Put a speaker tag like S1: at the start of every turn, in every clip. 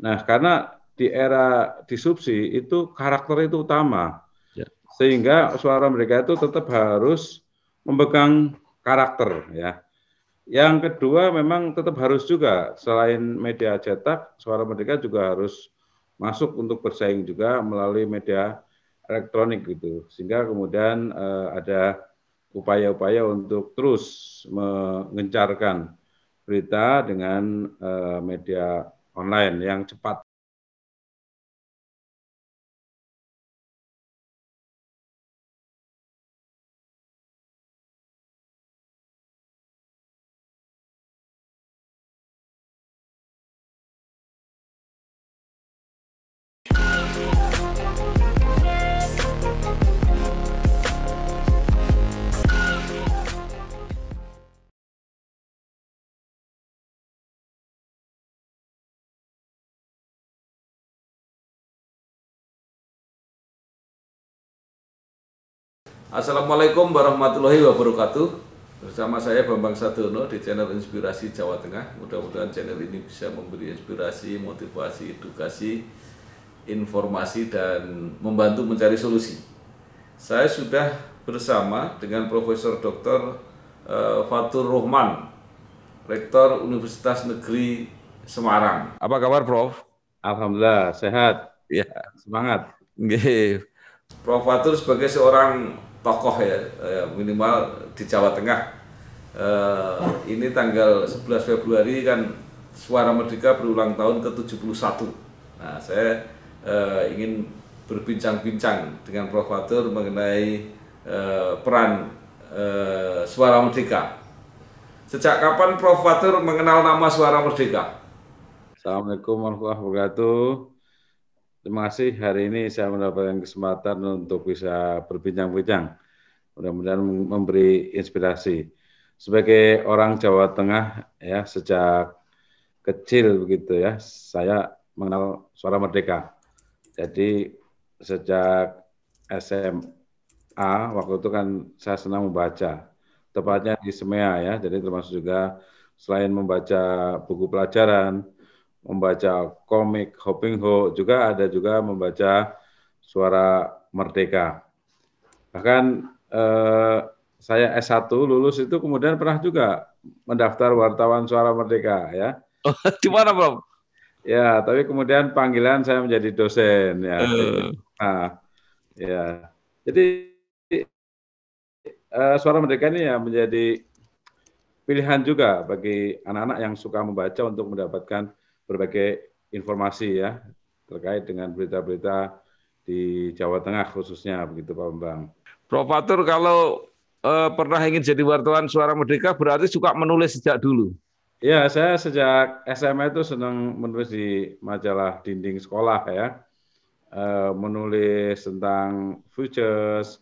S1: Nah, karena di era disrupsi itu karakter itu utama. Ya. Sehingga suara mereka itu tetap harus memegang karakter ya. Yang kedua memang tetap harus juga selain media cetak, suara mereka juga harus masuk untuk bersaing juga melalui media elektronik gitu. Sehingga kemudian eh, ada upaya-upaya untuk terus mengencarkan berita dengan eh, media online yang cepat Assalamualaikum warahmatullahi wabarakatuh Bersama saya Bambang Sadono di channel Inspirasi Jawa Tengah Mudah-mudahan channel ini bisa memberi inspirasi, motivasi, edukasi, informasi dan membantu mencari solusi Saya sudah bersama dengan Profesor Dr. Eh, Fatur Rohman Rektor Universitas Negeri Semarang Apa kabar Prof? Alhamdulillah, sehat Ya, semangat. Prof Fatur sebagai seorang tokoh ya eh, minimal di Jawa Tengah eh, ini tanggal 11 Februari kan Suara Merdeka berulang tahun ke-71 nah saya eh, ingin berbincang-bincang dengan Prof. Fatur mengenai peran Suara Merdeka Sejak kapan Prof. Fatur mengenal nama Suara Merdeka? Assalamualaikum warahmatullahi wabarakatuh Terima kasih hari ini saya mendapatkan kesempatan untuk bisa berbincang-bincang. Mudah-mudahan memberi inspirasi. Sebagai orang Jawa Tengah ya sejak kecil begitu ya, saya mengenal suara merdeka. Jadi sejak SMA waktu itu kan saya senang membaca. Tepatnya di SEMEA ya, jadi termasuk juga selain membaca buku pelajaran, membaca komik Hoping Ho, juga ada juga membaca Suara Merdeka. Bahkan eh, saya S1 lulus itu kemudian pernah juga mendaftar wartawan Suara Merdeka ya. Oh, di mana, Bro? Ya, tapi kemudian panggilan saya menjadi dosen ya. Uh. Nah, ya. Jadi eh, Suara Merdeka ini ya menjadi pilihan juga bagi anak-anak yang suka membaca untuk mendapatkan berbagai informasi ya terkait dengan berita-berita di Jawa Tengah khususnya begitu Pak Bambang. Prof. Fatur kalau eh, pernah ingin jadi wartawan Suara Merdeka berarti suka menulis sejak dulu. Ya, saya sejak SMA itu senang menulis di majalah dinding sekolah ya. E, menulis tentang futures,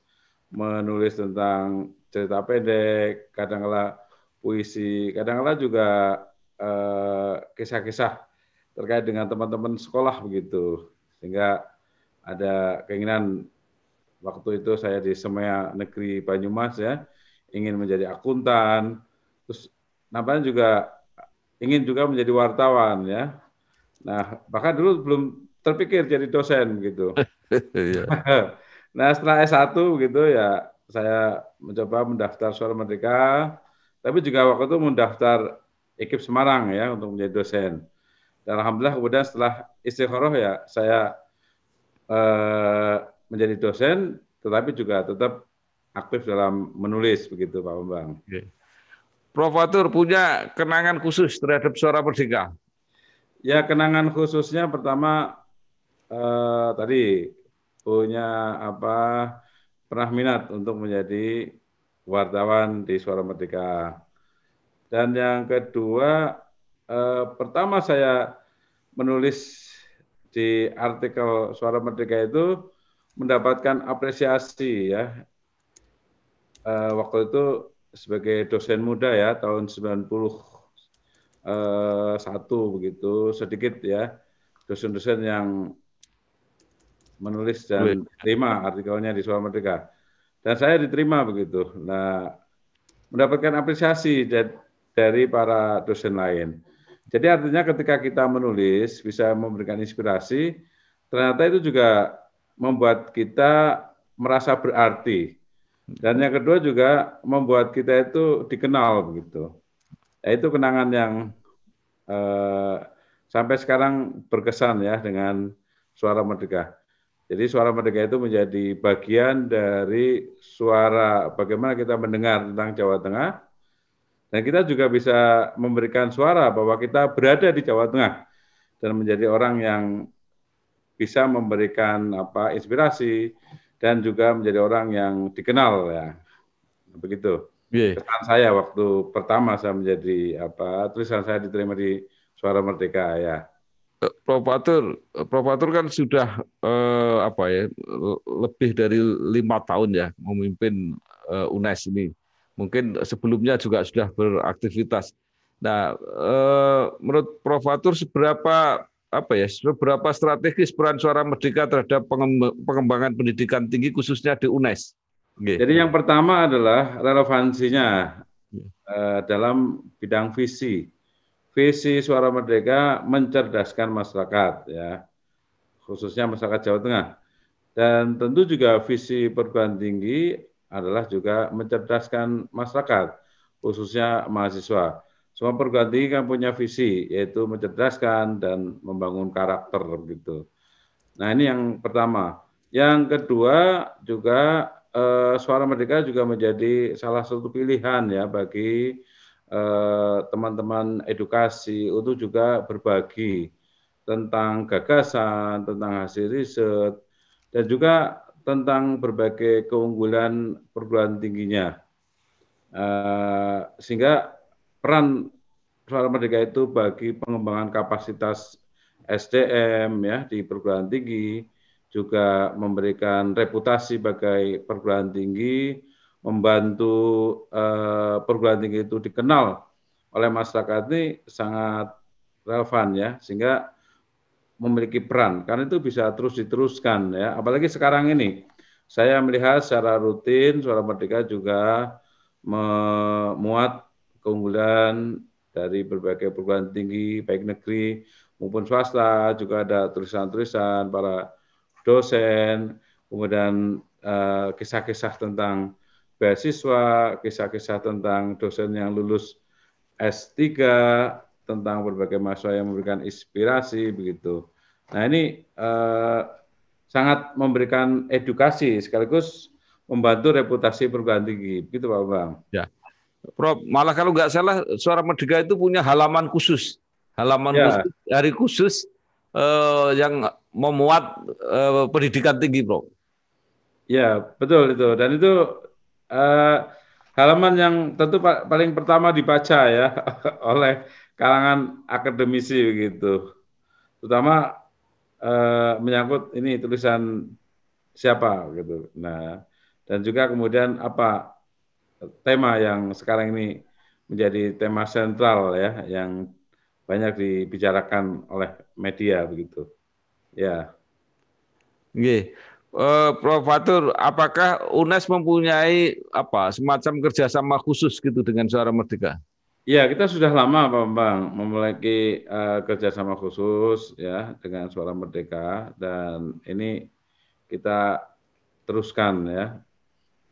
S1: menulis tentang cerita pendek, kadang-kala puisi, kadang-kala juga eh, kisah-kisah terkait dengan teman-teman sekolah begitu. Sehingga ada keinginan waktu itu saya di Semea Negeri Banyumas ya, ingin menjadi akuntan, terus nampaknya juga ingin juga menjadi wartawan ya. Nah, bahkan dulu belum terpikir jadi dosen gitu. nah, setelah S1 gitu ya saya mencoba mendaftar Suara Merdeka, tapi juga waktu itu mendaftar Ekip Semarang ya untuk menjadi dosen. Dan alhamdulillah kemudian setelah istikharah ya saya eh, menjadi dosen tetapi juga tetap aktif dalam menulis begitu Pak Bambang. Okay. Prof. Fatur punya kenangan khusus terhadap suara Persika. Ya kenangan khususnya pertama eh, tadi punya apa pernah minat untuk menjadi wartawan di Suara Merdeka. Dan yang kedua eh, pertama saya menulis di artikel Suara Merdeka itu mendapatkan apresiasi ya. Eh, waktu itu sebagai dosen muda ya tahun eh, satu begitu sedikit ya dosen-dosen yang menulis dan terima artikelnya di Suara Merdeka. Dan saya diterima begitu. Nah, mendapatkan apresiasi dari para dosen lain. Jadi artinya ketika kita menulis bisa memberikan inspirasi, ternyata itu juga membuat kita merasa berarti. Dan yang kedua juga membuat kita itu dikenal begitu. Ya, itu kenangan yang eh, sampai sekarang berkesan ya dengan suara merdeka. Jadi suara merdeka itu menjadi bagian dari suara bagaimana kita mendengar tentang Jawa Tengah, dan kita juga bisa memberikan suara bahwa kita berada di Jawa Tengah dan menjadi orang yang bisa memberikan apa inspirasi dan juga menjadi orang yang dikenal ya. Begitu. Yeah. Kesan saya waktu pertama saya menjadi apa tulisan saya diterima di Suara Merdeka ya. Eh, Prof. Atur, eh, kan sudah eh, apa ya lebih dari lima tahun ya memimpin eh, UNES ini mungkin sebelumnya juga sudah beraktivitas. Nah, eh, menurut Prof. Atur seberapa apa ya seberapa strategis peran suara merdeka terhadap pengembangan pendidikan tinggi khususnya di UNES? Okay. Jadi yang pertama adalah relevansinya iya. eh, dalam bidang visi. Visi Suara Merdeka mencerdaskan masyarakat ya, khususnya masyarakat Jawa Tengah. Dan tentu juga visi perguruan tinggi adalah juga mencerdaskan masyarakat, khususnya mahasiswa. Semua perguruan tinggi kan punya visi, yaitu mencerdaskan dan membangun karakter gitu. Nah ini yang pertama. Yang kedua juga eh, suara merdeka juga menjadi salah satu pilihan ya bagi eh, teman-teman eh, edukasi untuk juga berbagi tentang gagasan, tentang hasil riset, dan juga tentang berbagai keunggulan perguruan tingginya. Uh, sehingga peran Suara Merdeka itu bagi pengembangan kapasitas SDM ya di perguruan tinggi juga memberikan reputasi sebagai perguruan tinggi, membantu uh, perguruan tinggi itu dikenal oleh masyarakat ini sangat relevan ya sehingga memiliki peran karena itu bisa terus diteruskan ya apalagi sekarang ini saya melihat secara rutin Suara Merdeka juga memuat keunggulan dari berbagai perguruan tinggi baik negeri maupun swasta juga ada tulisan-tulisan para dosen kemudian kisah eh, kisah-kisah tentang beasiswa kisah-kisah tentang dosen yang lulus S3 tentang berbagai mahasiswa yang memberikan inspirasi begitu. Nah ini eh, sangat memberikan edukasi sekaligus membantu reputasi perguruan tinggi, Gitu, Pak Bang. Ya, Prof. Malah kalau nggak salah suara Merdeka itu punya halaman khusus, halaman ya. khusus, hari khusus eh, yang memuat eh, pendidikan tinggi, Prof. Ya betul itu dan itu eh, halaman yang tentu paling pertama dibaca ya oleh kalangan akademisi begitu. Terutama eh, menyangkut ini tulisan siapa gitu. Nah, dan juga kemudian apa tema yang sekarang ini menjadi tema sentral ya yang banyak dibicarakan oleh media begitu. Ya. Nggih. Uh, eh, Prof. Fatur, apakah UNES mempunyai apa semacam kerjasama khusus gitu dengan Suara Merdeka? Ya kita sudah lama Pak Bambang memiliki uh, kerjasama khusus ya dengan Suara Merdeka dan ini kita teruskan ya.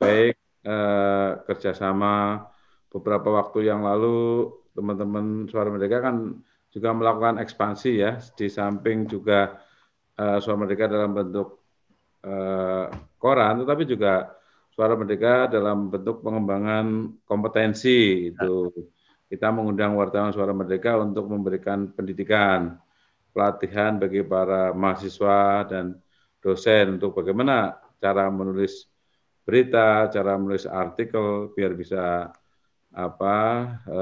S1: Baik eh, kerjasama beberapa waktu yang lalu teman-teman Suara Merdeka kan juga melakukan ekspansi ya di samping juga eh, Suara Merdeka dalam bentuk eh, koran, tetapi juga Suara Merdeka dalam bentuk pengembangan kompetensi itu kita mengundang wartawan Suara Merdeka untuk memberikan pendidikan, pelatihan bagi para mahasiswa dan dosen untuk bagaimana cara menulis berita, cara menulis artikel biar bisa apa e,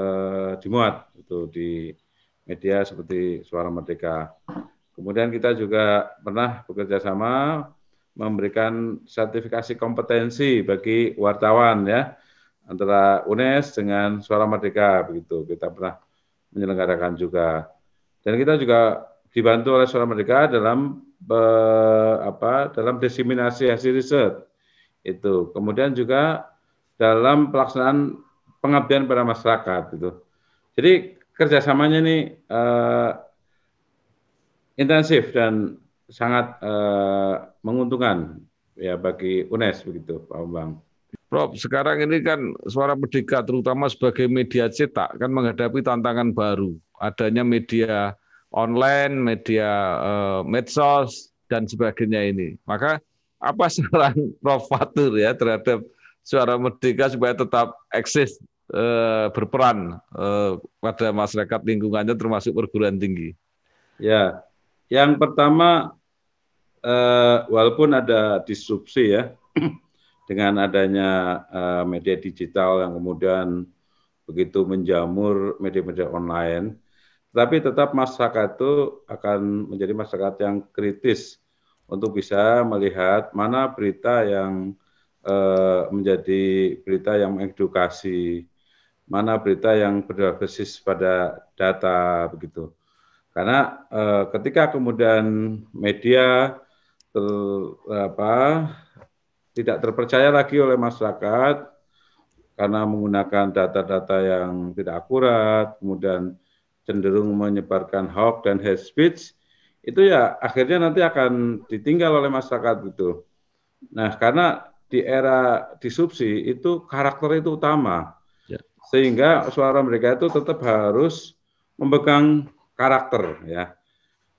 S1: dimuat itu di media seperti Suara Merdeka. Kemudian kita juga pernah bekerja sama memberikan sertifikasi kompetensi bagi wartawan ya antara UNES dengan Suara Merdeka begitu. Kita pernah menyelenggarakan juga. Dan kita juga dibantu oleh Suara Merdeka dalam be, apa dalam diseminasi hasil riset itu. Kemudian juga dalam pelaksanaan pengabdian pada masyarakat itu. Jadi kerjasamanya ini eh, intensif dan sangat eh, menguntungkan ya bagi UNES begitu Pak Bambang. Prof, sekarang ini kan suara merdeka terutama sebagai media cetak kan menghadapi tantangan baru. Adanya media online, media eh, medsos dan sebagainya ini. Maka apa saran Prof Fatur ya terhadap suara merdeka supaya tetap eksis eh, berperan eh, pada masyarakat lingkungannya termasuk perguruan tinggi? Ya, yang pertama eh, walaupun ada disrupsi ya dengan adanya uh, media digital yang kemudian begitu menjamur media-media online, tetapi tetap masyarakat itu akan menjadi masyarakat yang kritis untuk bisa melihat mana berita yang uh, menjadi berita yang mengedukasi, mana berita yang berbasis pada data begitu. Karena uh, ketika kemudian media ter, apa tidak terpercaya lagi oleh masyarakat karena menggunakan data-data yang tidak akurat, kemudian cenderung menyebarkan hoax dan hate speech, itu ya akhirnya nanti akan ditinggal oleh masyarakat gitu. Nah, karena di era disrupsi itu karakter itu utama. Ya. Sehingga suara mereka itu tetap harus memegang karakter ya.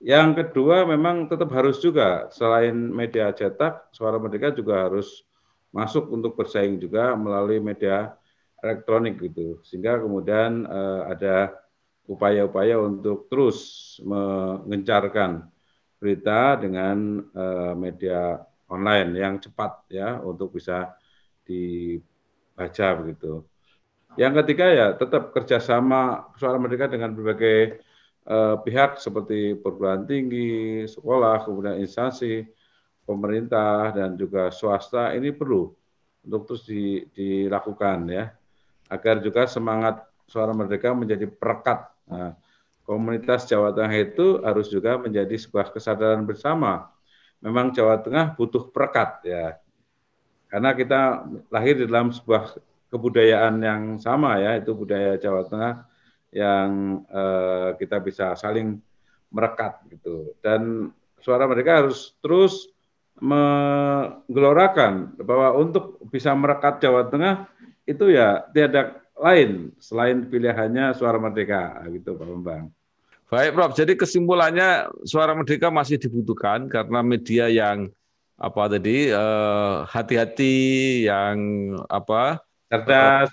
S1: Yang kedua memang tetap harus juga selain media cetak, Suara Merdeka juga harus masuk untuk bersaing juga melalui media elektronik gitu. Sehingga kemudian eh, ada upaya-upaya untuk terus mengencarkan berita dengan eh, media online yang cepat ya untuk bisa dibaca begitu. Yang ketiga ya tetap kerjasama Suara Merdeka dengan berbagai eh, pihak seperti perguruan tinggi, sekolah, kemudian instansi pemerintah dan juga swasta ini perlu untuk terus di, dilakukan ya agar juga semangat suara merdeka menjadi perekat. Nah, komunitas Jawa Tengah itu harus juga menjadi sebuah kesadaran bersama. Memang Jawa Tengah butuh perekat ya. Karena kita lahir di dalam sebuah kebudayaan yang sama ya, itu budaya Jawa Tengah yang uh, kita bisa saling merekat gitu. Dan suara mereka harus terus menggelorakan bahwa untuk bisa merekat Jawa Tengah itu ya tiada lain selain pilihannya suara merdeka ah, gitu Pak Bambang. Baik Prof, jadi kesimpulannya suara merdeka masih dibutuhkan karena media yang apa tadi eh, hati-hati eh, yang apa cerdas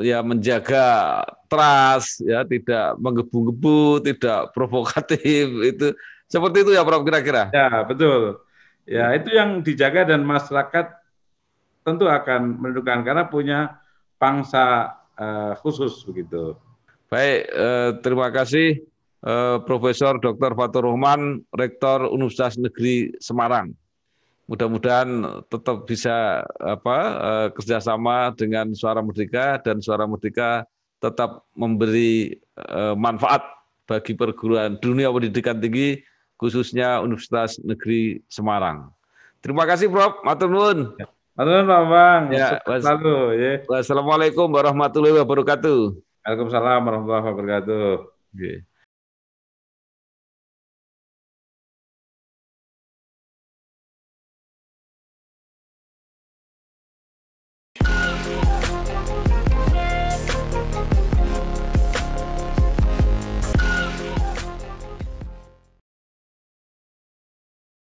S1: ya menjaga trust ya tidak menggebu-gebu tidak provokatif itu seperti itu ya Prof kira-kira ya betul ya itu yang dijaga dan masyarakat tentu akan menentukan karena punya pangsa eh, khusus begitu baik eh, terima kasih eh, Profesor Dr. Fatur Rahman Rektor Universitas Negeri Semarang mudah-mudahan tetap bisa apa eh, kerjasama dengan Suara Merdeka dan Suara Merdeka tetap memberi eh, manfaat bagi perguruan dunia pendidikan tinggi khususnya Universitas Negeri Semarang. Terima kasih Prof. Matur nuwun. Ya. Matur Pak Bang. Ya, selalu, ya. Wassalamualaikum warahmatullahi wabarakatuh. Waalaikumsalam warahmatullahi wabarakatuh. Okay.